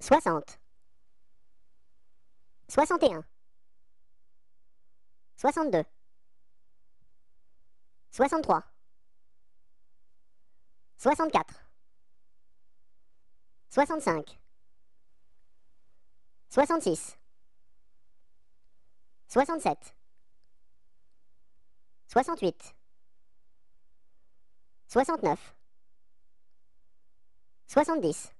60 61 62 63 64 65 66 67 68 69 70